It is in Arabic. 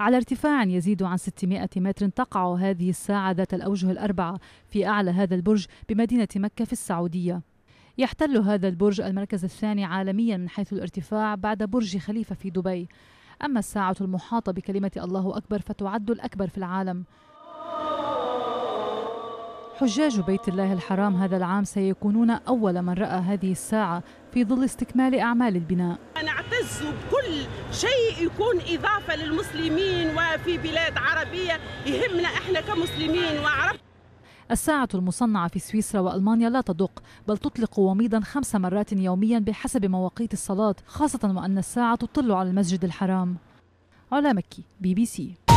على ارتفاع يزيد عن 600 متر تقع هذه الساعة ذات الأوجه الأربعة في أعلى هذا البرج بمدينة مكة في السعودية يحتل هذا البرج المركز الثاني عالميا من حيث الارتفاع بعد برج خليفة في دبي أما الساعة المحاطة بكلمة الله أكبر فتعد الأكبر في العالم حجاج بيت الله الحرام هذا العام سيكونون أول من رأى هذه الساعة في ظل استكمال أعمال البناء نعتز بكل شيء يكون إضافة للمسلمين وفي بلاد عربية يهمنا إحنا كمسلمين وعرب الساعة المصنعة في سويسرا وألمانيا لا تدق بل تطلق وميضا خمس مرات يوميا بحسب مواقيت الصلاة خاصة وأن الساعة تطل على المسجد الحرام علا مكي بي بي سي